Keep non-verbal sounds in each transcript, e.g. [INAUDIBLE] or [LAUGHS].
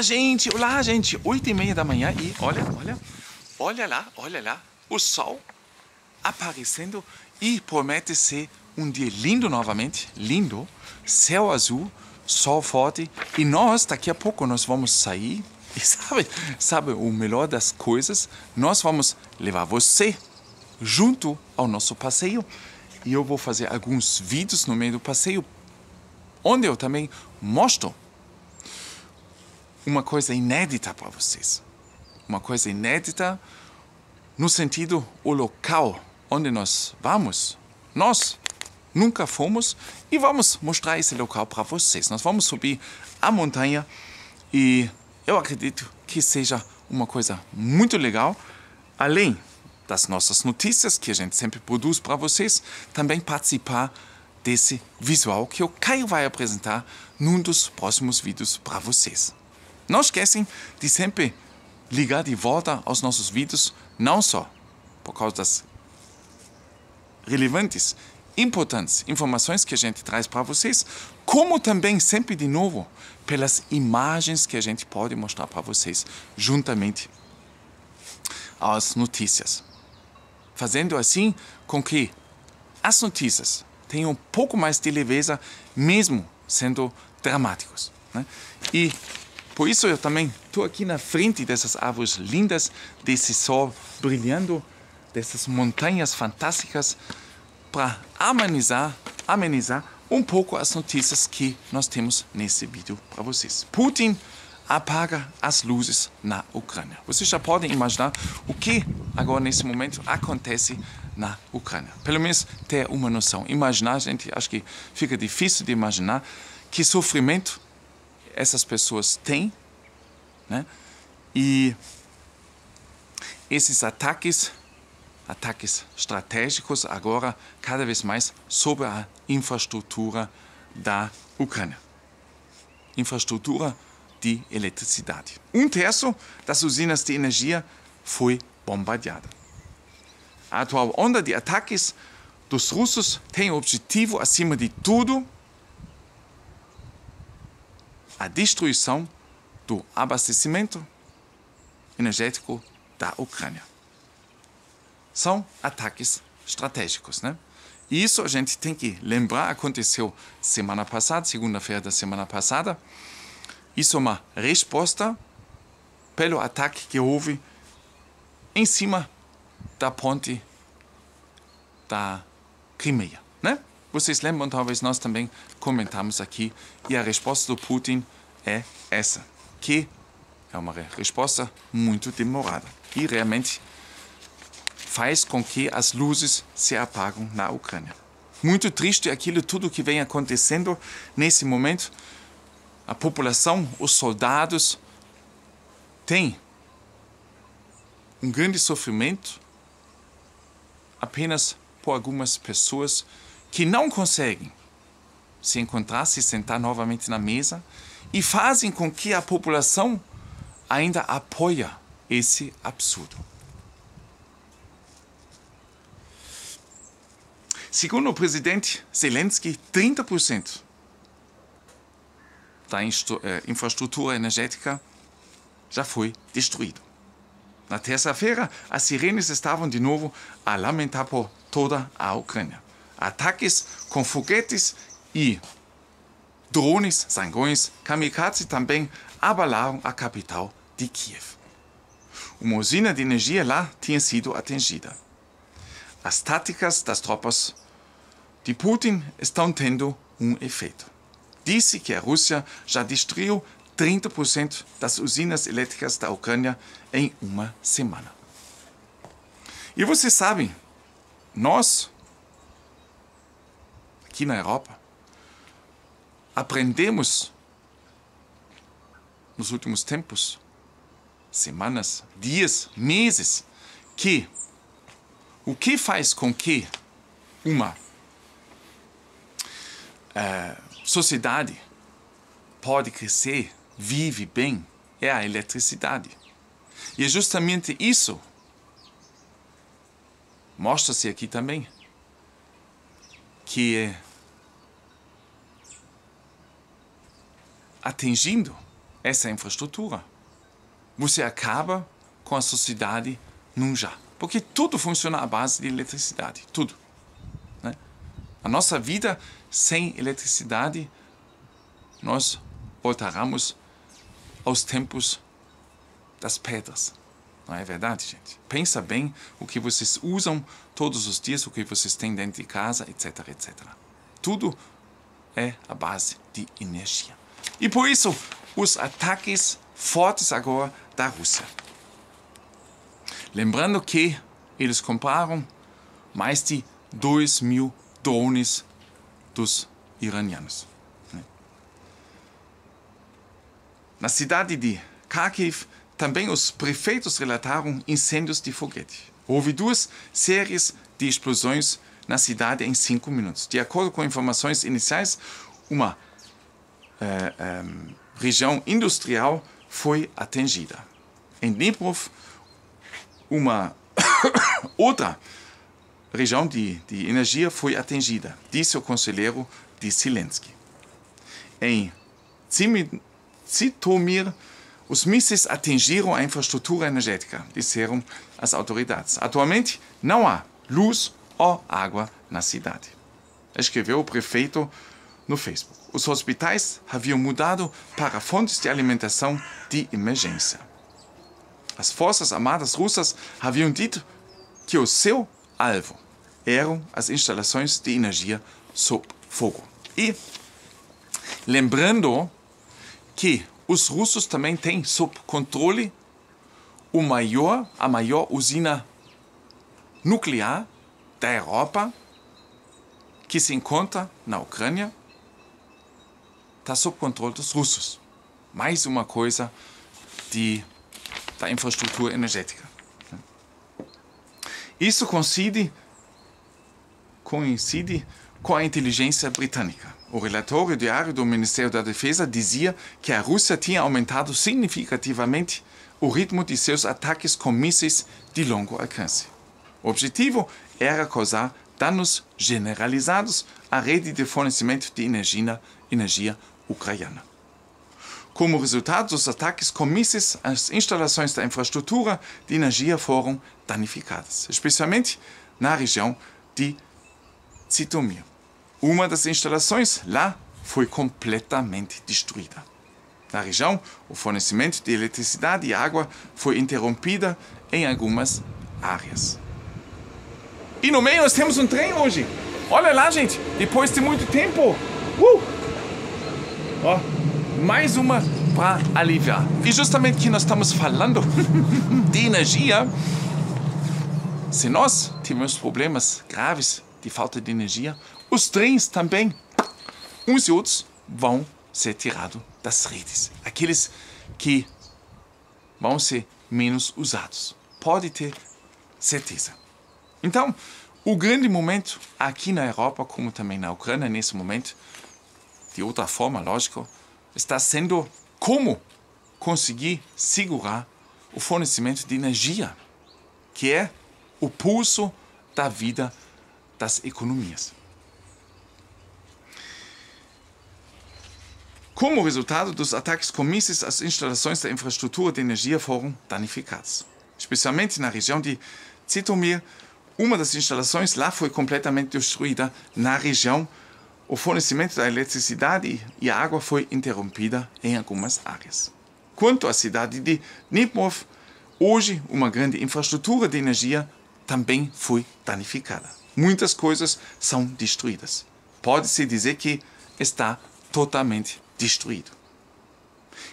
Olá, gente! Olá, gente! Oito e meia da manhã e olha, olha, olha lá, olha lá, o sol aparecendo e promete ser um dia lindo novamente, lindo, céu azul, sol forte e nós daqui a pouco nós vamos sair [LAUGHS] e sabe, sabe o melhor das coisas, nós vamos levar você junto ao nosso passeio e eu vou fazer alguns vídeos no meio do passeio onde eu também mostro uma coisa inédita para vocês. Uma coisa inédita no sentido o local onde nós vamos. Nós nunca fomos e vamos mostrar esse local para vocês. Nós vamos subir a montanha e eu acredito que seja uma coisa muito legal, além das nossas notícias que a gente sempre produz para vocês, também participar desse visual que o Caio vai apresentar num dos próximos vídeos para vocês. Não esquecem de sempre ligar de volta aos nossos vídeos, não só por causa das relevantes, importantes informações que a gente traz para vocês, como também, sempre de novo, pelas imagens que a gente pode mostrar para vocês, juntamente às notícias. Fazendo assim com que as notícias tenham um pouco mais de leveza, mesmo sendo dramáticos. Né? E por isso eu também estou aqui na frente dessas árvores lindas, desse sol brilhando, dessas montanhas fantásticas, para amenizar, amenizar um pouco as notícias que nós temos nesse vídeo para vocês. Putin apaga as luzes na Ucrânia. Vocês já podem imaginar o que agora nesse momento acontece na Ucrânia. Pelo menos ter uma noção. Imaginar, gente, acho que fica difícil de imaginar que sofrimento essas pessoas têm, né? E esses ataques, ataques estratégicos agora cada vez mais sobre a infraestrutura da Ucrânia. Infraestrutura de eletricidade. Um terço das usinas de energia foi bombardeada. A atual onda de ataques dos russos tem o objetivo, acima de tudo, a destruição do abastecimento energético da Ucrânia. São ataques estratégicos, né? E isso a gente tem que lembrar, aconteceu semana passada, segunda-feira da semana passada. Isso é uma resposta pelo ataque que houve em cima da ponte da Crimeia, né? Vocês lembram, talvez nós também comentamos aqui, e a resposta do Putin é essa, que é uma resposta muito demorada e realmente faz com que as luzes se apagam na Ucrânia. Muito triste aquilo tudo que vem acontecendo nesse momento. A população, os soldados têm um grande sofrimento apenas por algumas pessoas que não conseguem se encontrar, se sentar novamente na mesa e fazem com que a população ainda apoia esse absurdo. Segundo o presidente Zelensky, 30% da eh, infraestrutura energética já foi destruído. Na terça-feira, as sirenes estavam de novo a lamentar por toda a Ucrânia ataques com foguetes e drones, zangões, kamikaze também abalaram a capital de Kiev. Uma usina de energia lá tinha sido atingida. As táticas das tropas de Putin estão tendo um efeito. Disse que a Rússia já destruiu 30% das usinas elétricas da Ucrânia em uma semana. E vocês sabem, nós, aqui na Europa, aprendemos nos últimos tempos, semanas, dias, meses, que o que faz com que uma uh, sociedade pode crescer, vive bem, é a eletricidade. E é justamente isso mostra-se aqui também que é atingindo essa infraestrutura, você acaba com a sociedade num já. Porque tudo funciona à base de eletricidade, tudo. Né? A nossa vida sem eletricidade, nós voltaremos aos tempos das pedras. Não é verdade, gente? Pensa bem o que vocês usam todos os dias, o que vocês têm dentro de casa, etc, etc. Tudo é a base de energia. E por isso, os ataques fortes agora da Rússia. Lembrando que eles compraram mais de 2 mil drones dos iranianos. Né? Na cidade de Kharkiv, também os prefeitos relataram incêndios de foguete. Houve duas séries de explosões na cidade em cinco minutos. De acordo com informações iniciais, uma uh, eh, um, eh, região industrial foi atingida. Em Dniprov, uma [COUGHS] outra região de, de, energia foi atingida, disse o conselheiro de Zelensky. Em Zitomir, os mísseis atingiram a infraestrutura energética, disseram as autoridades. Atualmente, não há luz ou água na cidade. Escreveu o prefeito no Facebook. Os hospitais haviam mudado para fontes de alimentação de emergência. As forças armadas russas haviam dito que o seu alvo eram as instalações de energia sob fogo. E lembrando que os russos também têm sob controle o maior, a maior usina nuclear da Europa, que se encontra na Ucrânia, está sob controle dos russos. Mais uma coisa de, da infraestrutura energética. Isso coincide, coincide com a inteligência britânica. O relatório diário do Ministério da Defesa dizia que a Rússia tinha aumentado significativamente o ritmo de seus ataques com mísseis de longo alcance. O objetivo era causar danos generalizados à rede de fornecimento de energia, energia ucraniana. Como resultado dos ataques com mísseis, as instalações da infraestrutura de energia foram danificadas, especialmente na região de Citomir. Uma das instalações lá foi completamente destruída. Na região, o fornecimento de eletricidade e água foi interrompida em algumas áreas. E no meio nós temos um trem hoje. Olha lá, gente, depois de muito tempo. Uh! Ó, mais uma para aliviar. E justamente que nós estamos falando [LAUGHS] de energia. Se nós temos problemas graves de falta de energia, os trens também, uns e outros, vão ser tirados das redes. Aqueles que vão ser menos usados. Pode ter certeza. Então, o grande momento aqui na Europa, como também na Ucrânia nesse momento, de outra forma, lógico, está sendo como conseguir segurar o fornecimento de energia, que é o pulso da vida das economias. como resultado dos ataques com mísseis às instalações da infraestrutura de energia foram danificadas. Especialmente na região de Zitomir, uma das instalações lá foi completamente destruída. Na região, o fornecimento da eletricidade e a água foi interrompida em algumas áreas. Quanto à cidade de Dnipov, hoje uma grande infraestrutura de energia também foi danificada. Muitas coisas são destruídas. Pode-se dizer que está totalmente destruído.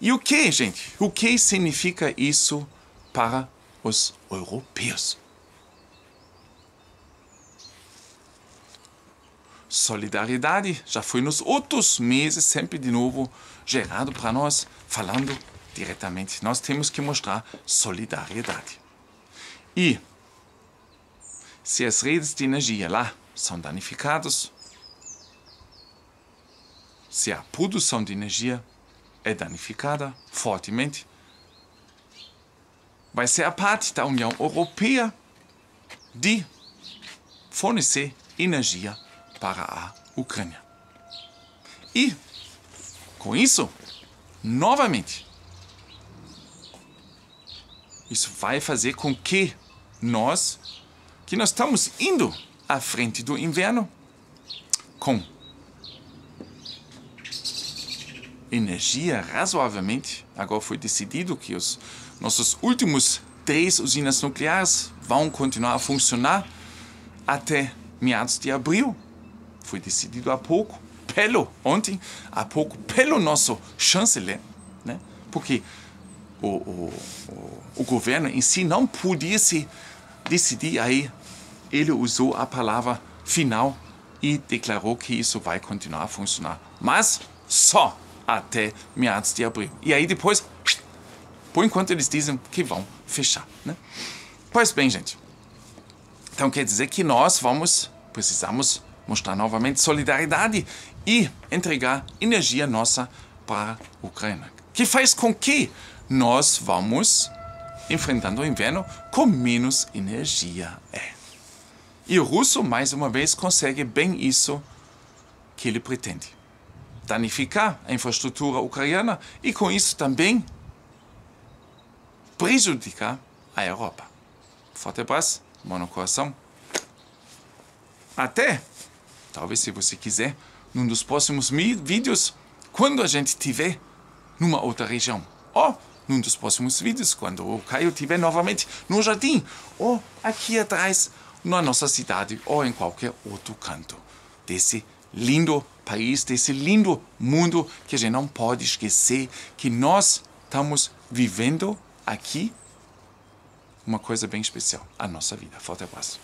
E o que, gente? O que significa isso para os europeus? Solidariedade já foi nos outros meses, sempre de novo, gerado para nós, falando diretamente. Nós temos que mostrar solidariedade. E se as redes de energia lá são danificadas, se a produção de energia é danificada fortemente, vai ser a parte da União Europeia de fornecer energia para a Ucrânia. E, com isso, novamente, isso vai fazer com que nós, que nós estamos indo à frente do inverno, com energia razoavelmente. Agora foi decidido que os nossos últimos três usinas nucleares vão continuar a funcionar até meados de abril. Foi decidido há pouco, pelo ontem, há pouco pelo nosso chanceler, né? Porque o, o, o, o governo em si não podia se decidir aí. Ele usou a palavra final e declarou que isso vai continuar a funcionar, mas só até meados de abril. E aí depois, por enquanto eles dizem que vão fechar, né? Pois bem, gente. Então quer dizer que nós vamos precisamos mostrar novamente solidariedade e entregar energia nossa para a Ucrânia, que faz com que nós vamos enfrentando o inverno com menos energia. É. E o russo mais uma vez consegue bem isso que ele pretende danificar a infraestrutura ucraniana e, com isso, também prejudicar a Europa. Forte abraço, mão no coração. Até, talvez se você quiser, num dos próximos vídeos, quando a gente tiver numa outra região. Ou num dos próximos vídeos, quando o Caio tiver novamente no jardim, ou aqui atrás, na nossa cidade, ou em qualquer outro canto desse país lindo país, desse lindo mundo que a gente não pode esquecer que nós estamos vivendo aqui uma coisa bem especial, a nossa vida. Forte abraço.